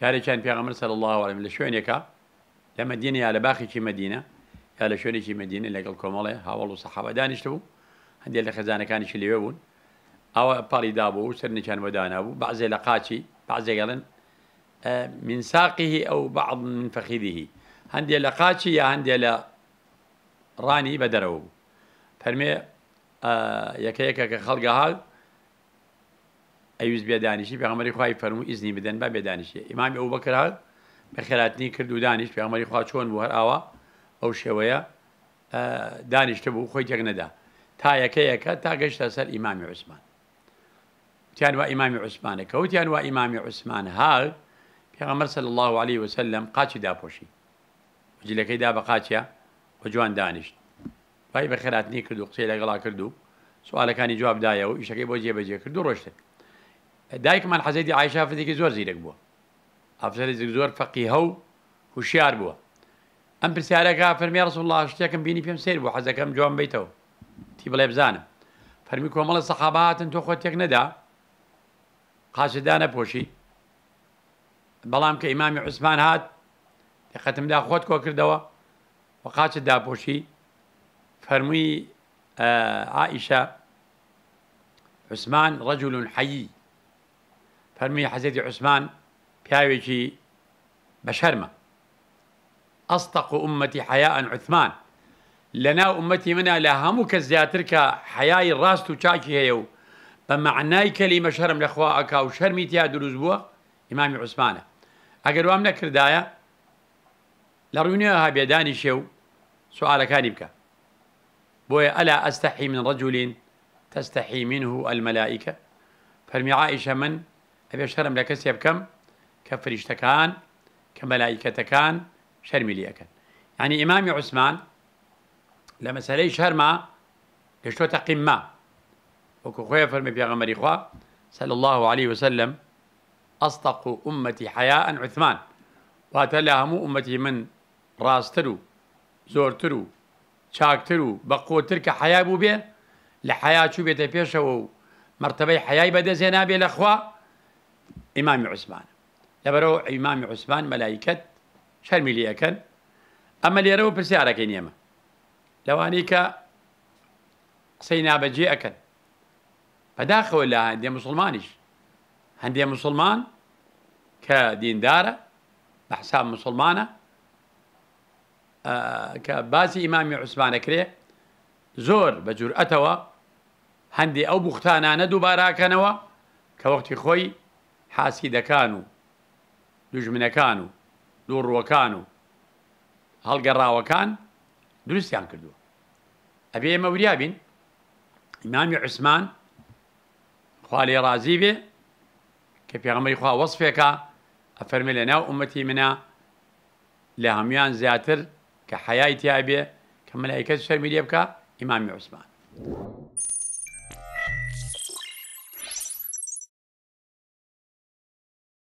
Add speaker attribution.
Speaker 1: شاري كان في غمر صلى الله عليه وسلم شوين يكا يا مدينة يا لباخي شي مدينة يا لشوني شي مدينة اللي قال كومالة ها والله صحابة دانش تبو عندي اللي خزانة كان شي يبون أو بالي دابو سرنا كان ودانا أبو بعض لقاشي بعض قالن آه، من ساقه أو بعض من فخذه عندي لقاشي يا عندي لا راني بدرو فرمي آه يا كيكا كخلق هذا ئەویز بێدانیشی پێغمەری خی فەرمو ئیزنی بدەن بە بێدانیشی ئیمامی ئەو بەکرات بە خێراتنی کرد و دانیش پێغمەری خوا چۆن بوو هەر ئاوا ئەو شێوەیە دانیشتە بوو خۆی تێک نەدا تا یەکە یەکە تا گەشتە سەر ئیمامی عوسمان تیان وا ئیمامی عوسمانە کەوتیان وا ئیمامی عوسمان هاڵ پێغەمەر سەل الله عليه وسلم قاچی داپۆشی جلەکەی دا بە قاچە بە جوان دانیشت پای بە خێراتنی کرد و قسەی لەگەڵا کرد و سوالەکانی جوابدایە و ئیشەکەی بۆ جێبەجێ کرد و ڕۆشتێک دایکمان حەزەتی ئایشافێکی زۆر زیرەک بووە ئافسەرێک زۆر فەقی هەو هوشیار بووە ئەم پرسیارەکە فەرمی ڕسوڵله شتێکم بینی پێم سیر بوو حەزەکەم جوان بیتەوە تی بڵێ بزانم فەرمی کۆمەڵە سەحاباتن تۆ خۆ تێک نەدا قاسدا نەپۆشی بەڵام کە ئیمامی عوسمان هات دقەتمدا خۆت کۆ کردەوە و قاچت داپۆشی فەرمووی عائشە عوسمان ڕەجلون حەیی فرمي حەزێتی عثمان پیاوێکی بەشەرمە ئەستەق أمتي حياء عثمان لنا أمتي منا منە لە هەموو کە زیاتر کە حیای ڕاست و چاکی هەیە و بە معنای إمامي عثمان لەخوا ئەکا و شەرمی تیا دروست بووە ئیمامی عوسمانە ئەگەر وام نەکردایە لە من رجل تستحي منه الملائكة فرمي عائشة من ئەبێ شەرم لە کەسێ كفريش تكان كملائكة کە مەلایکەتەکان شەرمی يعني إمام عثمان لما لە مەسلەی شەرما گەشتۆتە وكو خويا فرمي بيا غمر إخوة صلى الله عليه وسلم اصدق امتي حياء عثمان واتلاهم امتي من راسترو زورترو شاكترو و چاکتر و بە قۆتر کە حیا بوو بێ لە حیا چوو بێتە پێشەوە و ئیمامی إمام عثمان ملائكة ئیمامی عوسمان مەلایکت أما اللي ئەمە لێرەوە پرسیارەکەی كين يما لوانيك سينا بجي ئەەکەن بداخل الله هندي مسلمانيش هندي مسلمان كدين دارة بحساب مسلمانة آه، كباسي إمام عثمان ئیمامی زور زۆر أتوا هندي أو بختانا ندو دووباراکەنەوە کە وەختی خوي حاسیدەکان و دوژمنەکان و دوڕوەکان و هەڵگەڕاوەکان دروستیان کردووە ئەبێ ئێمە وریابین ئیمامی عوسمان خوا لێ ڕازی بێ کە پێغەمەی خوا وەصفێکە ئەفەرمە لە ناو عومەتی منە لە هەمویان زیاتر کە حیای تیاابێ کە مەلایکەت شەرمی لێ بکە ئیمامی عوسمان.